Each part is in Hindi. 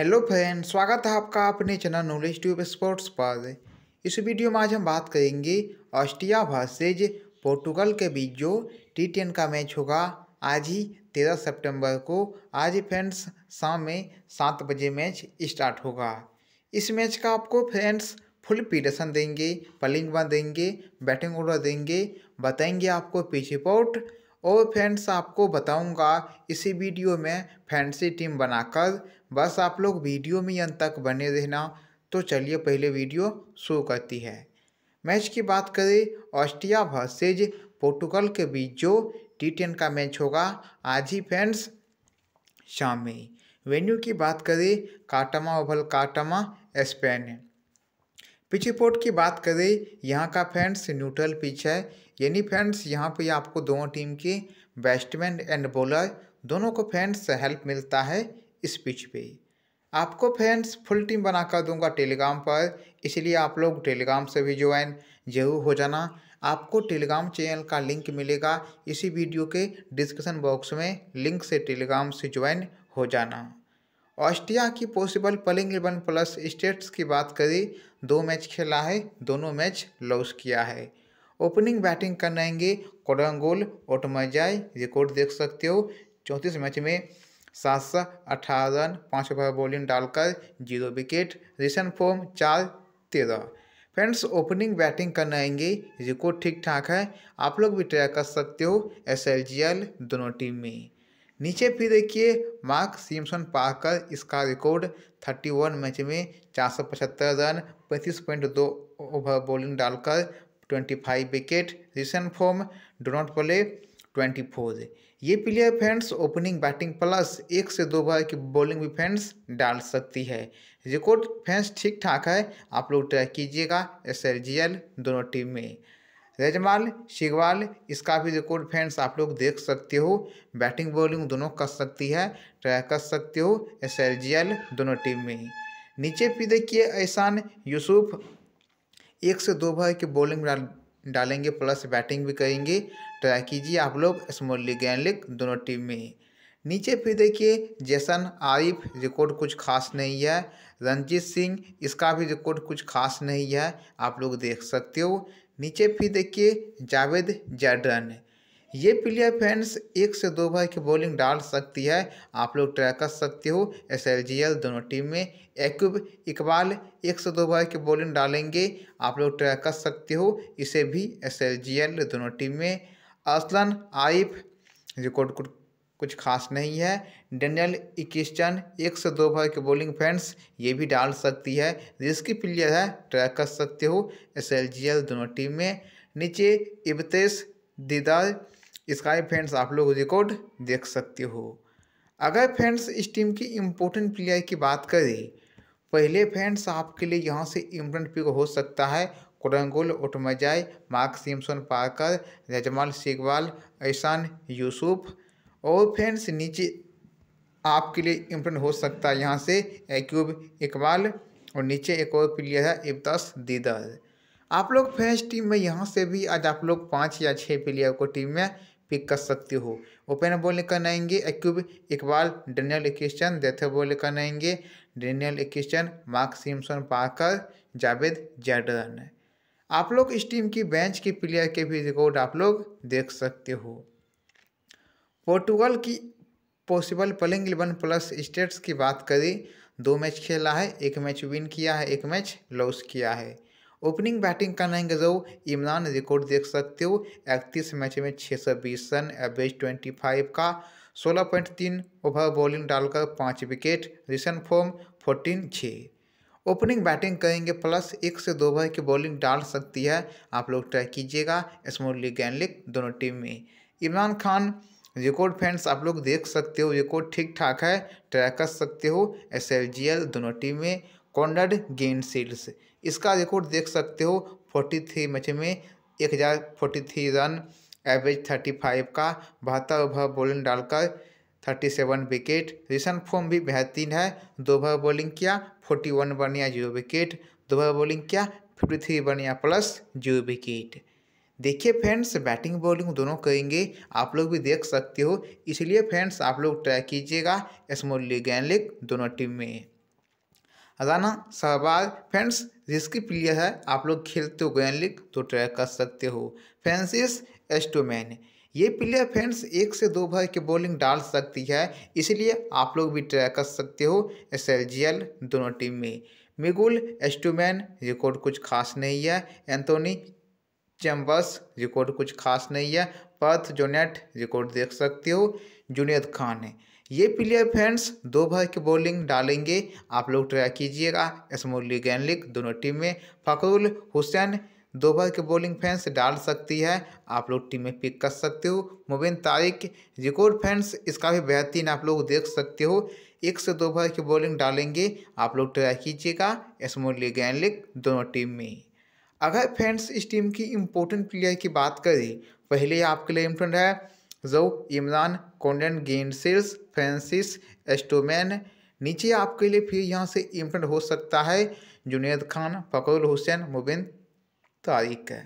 हेलो फ्रेंड स्वागत है आपका अपने चैनल नॉलेज ट्यूब स्पोर्ट्स पर इस वीडियो में आज हम बात करेंगे ऑस्ट्रिया वर्सेज पोर्टुगल के बीच जो टी टेन का मैच होगा आज ही तेरह सितंबर को आज फ्रेंड्स शाम में सात बजे मैच स्टार्ट होगा इस मैच का आपको फ्रेंड्स फुल पीडसन देंगे पलिंग बन देंगे बैटिंग ऑर्डर देंगे बताएंगे आपको पिच रिपोर्ट और फ्रेंड्स आपको बताऊंगा इसी वीडियो में फैंसी टीम बनाकर बस आप लोग वीडियो में अंत तक बने रहना तो चलिए पहले वीडियो शुरू करती है मैच की बात करें ऑस्ट्रिया वर्सेज पोर्टुगल के बीच जो टी टेन का मैच होगा आज ही फैंस शाम में वेन्यू की बात करें Cartama Oval Cartama Spain pitch report की बात करें यहाँ का फैंस न्यूट्रल पिच है यानी फैंस यहाँ पे आपको दोनों टीम के बैट्समैन एंड बॉलर दोनों को फैंस हेल्प मिलता है इस पिच पे आपको फ्रेंड्स फुल टीम बनाकर दूंगा टेलीग्राम पर इसलिए आप लोग टेलीग्राम से भी ज्वाइन जरूर हो जाना आपको टेलीग्राम चैनल का लिंक मिलेगा इसी वीडियो के डिस्क्रिप्शन बॉक्स में लिंक से टेलीग्राम से ज्वाइन हो जाना ऑस्ट्रिया की possible playing eleven plus stats की बात करें दो मैच खेला है दोनों मैच लॉस किया है ओपनिंग बैटिंग करनाएंगे कोडंगोल ओटमजाई रिकॉर्ड देख सकते हो चौंतीस मैच में सात सौ अठारह रन पाँच ओवर बॉलिंग डालकर जीरो विकेट रिसेंट फॉर्म चार तेरह फ्रेंड्स ओपनिंग बैटिंग करने आएंगे रिकॉर्ड ठीक ठाक है आप लोग भी ट्राई कर सकते हो एस दोनों टीम में नीचे फिर देखिए मार्क सिमसन पाकर इसका रिकॉर्ड 31 मैच में चार सौ पचहत्तर रन पैंतीस पॉइंट दो ओवर बॉलिंग डालकर 25 विकेट रिसेंट फॉर्म डोनाट प्ले ट्वेंटी फोर ये player friends opening batting plus एक से दो बार की बॉलिंग भी फ्रेंड्स डाल सकती है रिकॉर्ड फ्रेंड्स ठीक ठाक है आप लोग ट्राई कीजिएगा एस दोनों टीम में रजमाल शिगवाल इसका भी रिकॉर्ड फैंस आप लोग देख सकते हो बैटिंग बॉलिंग दोनों कर सकती है ट्राई कर सकते हो एस दोनों टीम में नीचे पी देखिए एहसान यूसुफ एक से दो भर की बॉलिंग डालेंगे प्लस बैटिंग भी करेंगे ट्राई कीजिए आप लोग स्मॉल लीग एंड लीग दोनों टीम में नीचे फिर देखिए जैसन आरिफ रिकॉर्ड कुछ खास नहीं है रंजीत सिंह इसका भी रिकॉर्ड कुछ खास नहीं है आप लोग देख सकते हो नीचे फिर देखिए जावेद जैडन ये प्लेयर फ्रेंड्स एक से दो बार की बॉलिंग डाल सकती है आप लोग ट्राई कर सकते हो एस दोनों टीम में एक्यूब इकबाल एक से दो बार की बॉलिंग डालेंगे आप लोग ट्राई कर सकते हो इसे भी एस दोनों टीम में असलन आइफ रिकॉर्ड कुछ खास नहीं है डेनियल इक्स्टन एक से दो बार की बॉलिंग फैंस ये भी डाल सकती है जिसकी प्लेयर है ट्राई कर सकते हो एस दोनों टीम में नीचे इबतेश दीदार इसका फ्रेंड्स आप लोग रिकॉर्ड देख सकते हो अगर फ्रेंड्स इस टीम की इम्पोर्टेंट प्लेयर की बात करें पहले फ्रेंड्स आपके लिए यहाँ से इम्पोर्टेंट पिक हो सकता है कुरंगुल ओटमजाई मार्क सिमसन पार्कर रजमाल सिकवाल ऐसान यूसुफ और फ्रेंड्स नीचे आपके लिए इम्पोर्टेंट हो सकता है यहाँ से एक्यूब इकबाल और नीचे एक और प्लेयर है इब्तस दीदर आप लोग फ्रेंड्स टीम में यहाँ से भी आज आप लोग पाँच या छः प्लेयर को टीम में पिक कर सकते हो ओपन बॉल लेकर आएंगे एक्यूब इकबाल डेनियल एक्रिस्टन डेथे बॉल लेकर आएंगे डेनियल एक्रिस्टन मार्क सिम्सन पार्कर जावेद जैडन आप लोग इस टीम की बेंच के प्लेयर के भी रिकॉर्ड आप लोग देख सकते हो पोर्टुगल की possible playing eleven plus stats की बात करें दो मैच खेला है एक मैच विन किया है एक मैच लॉस किया है ओपनिंग बैटिंग करने गए जो इमरान रिकॉर्ड देख सकते हो इकतीस मैच में छः सौ बीस रन एवरेज ट्वेंटी फाइव का सोलह पॉइंट तीन ओवर बॉलिंग डालकर पाँच विकेट रिसेंट फॉर्म फोर्टीन छः ओपनिंग बैटिंग करेंगे प्लस एक से दो ओवर की बॉलिंग डाल सकती है आप लोग ट्राई कीजिएगा स्मॉल लीग लीग दोनों टीम में इमरान खान रिकॉर्ड फैंस आप लोग देख सकते हो रिकॉर्ड ठीक ठाक है ट्राई कर सकते हो एस दोनों टीम में कॉन्डर्ड गेंद सील्स इसका रिकॉर्ड देख सकते हो फोर्टी थ्री मैच में एक हज़ार forty three run average thirty five का बहत्तर ओवर बॉलिंग डालकर thirty seven wicket recent form भी बेहतरीन है दो ओवर बॉलिंग किया फोर्टी वन बन या जीरो विकेट दो ओवर बॉलिंग किया फिफ्टी थ्री बन या प्लस जीरो विकेट देखिए फ्रेंड्स बैटिंग बॉलिंग दोनों करेंगे आप लोग भी देख सकते हो इसलिए फ्रेंड्स आप लोग ट्राई कीजिएगा स्मॉल लीग एंड लीग दोनों टीम में राना शहबाज फ्रेंड्स जिसकी प्लेयर है आप लोग खेलते हो गैन लीग तो ट्राई कर सकते हो फ्रेंसिस एस्टोमैन ये प्लेयर फ्रेंड्स एक से दो भर के बॉलिंग डाल सकती है इसलिए आप लोग भी ट्राई कर सकते हो एस दोनों टीम में मिगुल एस्टोमैन रिकॉर्ड कुछ खास नहीं है एंथोनी चैम्बर्स रिकॉर्ड कुछ खास नहीं है पर्थ जोनेट रिकॉर्ड देख सकते हो जुनेद खान है ये प्लेयर फ्रेंड्स दो भर की बॉलिंग डालेंगे आप लोग ट्राई कीजिएगा स्मोल गैनलिक लीग दोनों टीम में फकरुल हुसैन दो भर की बॉलिंग फैंस डाल सकती है आप लोग टीम में पिक कर सकते हो मुबिन तारिक रिकॉर्ड फैंस इसका भी बेहतरीन आप लोग देख सकते हो एक से दो भर की बॉलिंग डालेंगे आप लोग ट्राई कीजिएगा स्मॉल गैनलिक लीग दोनों टीम में अगर फैंस इस टीम की इम्पोर्टेंट प्लेयर की बात करें पहले आपके लिए इम्पोर्टेंट है जो इमरान कॉन्डन गेंडसिल्स फ्रेंसिस एस्टोमैन नीचे आपके लिए फिर यहाँ से इम्पोर्टेंट हो सकता है जुनेद खान फकरुल हुसैन मुबिन तारिक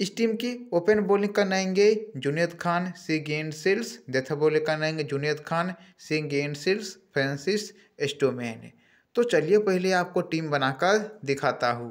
इस टीम की ओपन बॉलिंग करनाएंगे जुनेद खान सी गेंडसिल्स डेथ बॉलिंग करनाएंगे जुनेद खान सी गेंडसिल्स फ्रेंसिस एस्टोमैन तो चलिए पहले आपको टीम बनाकर दिखाता हूँ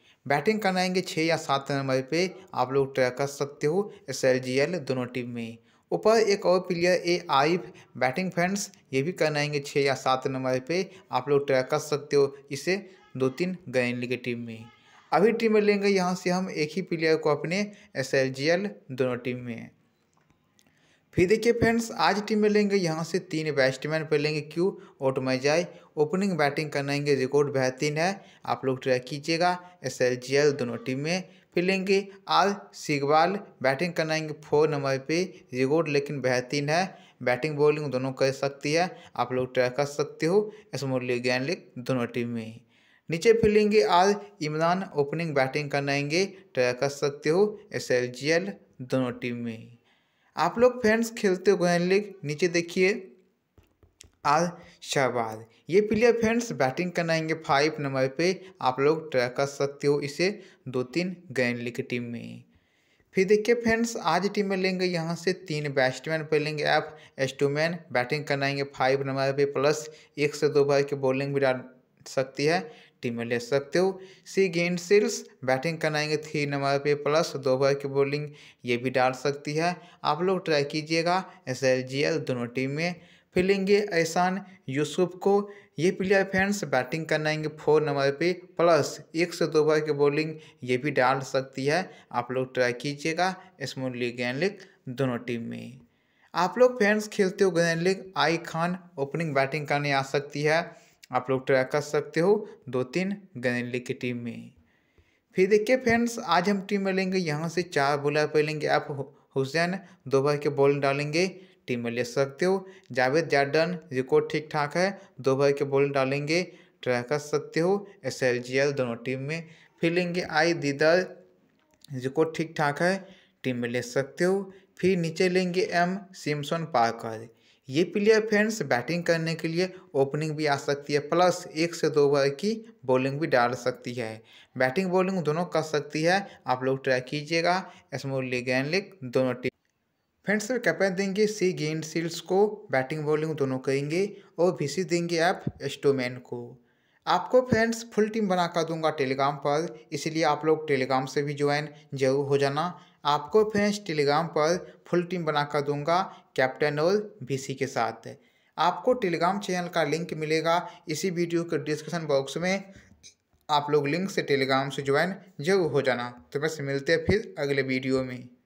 बैटिंग करना आएंगे छः या सात नंबर पे आप लोग ट्रैक कर सकते हो एस दोनों टीम में ऊपर एक और प्लेयर ए आइफ बैटिंग फ्रेंड्स ये भी करना आएंगे छः या सात नंबर पे आप लोग ट्रैक कर सकते हो इसे दो तीन गैनली की टीम में अभी टीम में लेंगे यहाँ से हम एक ही प्लेयर को अपने एस दोनों टीम में फिर देखिए फ्रेंड्स आज टीम में लेंगे यहाँ से तीन बैट्समैन पर लेंगे क्यू ओटमजाई ओपनिंग बैटिंग करनाएंगे रिकॉर्ड बेहतरीन है आप लोग ट्रैक कीजिएगा एस एल जी एल दोनों टीम में फिलेंगे आज सिगवाल बैटिंग करनाएंगे फोर नंबर पे रिकॉर्ड लेकिन बेहतरीन है बैटिंग बॉलिंग दोनों कर सकती है आप लोग ट्रैक कर सकते हो एस मुरली गैन दोनों टीम में नीचे फिलेंगे आज इमरान ओपनिंग बैटिंग करनाएंगे ट्रैक कर सकते हो एस एल जी एल दोनों टीम में आप लोग फ्रेंड्स खेलते हो गैन नीचे देखिए आज शहबाज ये प्लेयर फ्रेंड्स बैटिंग करना आएंगे फाइव नंबर पे आप लोग ट्रैक कर सकते हो इसे दो तीन गेंद लीग टीम में फिर देखिए फ्रेंड्स आज टीम में लेंगे यहाँ से तीन बैट्समैन पे लेंगे आप एस्टोमैन बैटिंग करना आएंगे फाइव नंबर पे प्लस एक से दो बार की बॉलिंग भी डाल सकती है टीम में ले सकते हो सी गेंद सिल्स बैटिंग आएंगे थ्री नंबर पे प्लस दो बार की बॉलिंग ये भी डाल सकती है आप लोग ट्राई कीजिएगा एस एल जी एल दोनों टीम में खेलेंगे एहसान यूसुफ को ये प्लेयर फैंस बैटिंग करना आएंगे फोर नंबर पे प्लस एक से दो बार की बॉलिंग ये भी डाल सकती है आप लोग ट्राई कीजिएगा स्मॉल लीग एंड लीग दोनों टीम में आप लोग फैंस खेलते हो ग्रैंड लीग आई खान ओपनिंग बैटिंग करने आ सकती है आप लोग ट्राई कर सकते हो दो तीन ग्रैंड लीग की टीम में फिर देखिए फ्रेंड्स आज हम टीम में लेंगे यहाँ से चार बॉलर पर लेंगे आप हुसैन दो बार के बॉल डालेंगे टीम में ले सकते हो जावेद जार्डन रिकॉर्ड ठीक ठाक है दो भाई के बॉलिंग डालेंगे ट्राई कर सकते हो एस दोनों टीम में फील्डिंग आई दीदर रिकॉर्ड ठीक ठाक है टीम में ले सकते हो फिर नीचे लेंगे एम सिमसन पार्कर ये प्लेयर फ्रेंड्स बैटिंग करने के लिए ओपनिंग भी आ सकती है प्लस एक से दो ओवर की बॉलिंग भी डाल सकती है बैटिंग बॉलिंग दोनों कर सकती है आप लोग ट्राई कीजिएगा स्मोल लीग एंड लीग दोनों टीम फ्रेंड्स तो कैप्टन देंगे सी गेंद सील्स को बैटिंग बॉलिंग दोनों करेंगे और बीसी देंगे आप एस्टोमैन को आपको फ्रेंड्स फुल टीम बनाकर दूंगा टेलीग्राम पर इसलिए आप लोग टेलीग्राम से भी ज्वाइन जरूर हो जाना आपको फ्रेंड्स टेलीग्राम पर फुल टीम बनाकर दूंगा कैप्टन और बीसी के साथ आपको टेलीग्राम चैनल का लिंक मिलेगा इसी वीडियो के डिस्क्रिप्शन बॉक्स में आप लोग लिंक से टेलीग्राम से ज्वाइन जरूर हो जाना तो बस मिलते हैं फिर अगले वीडियो में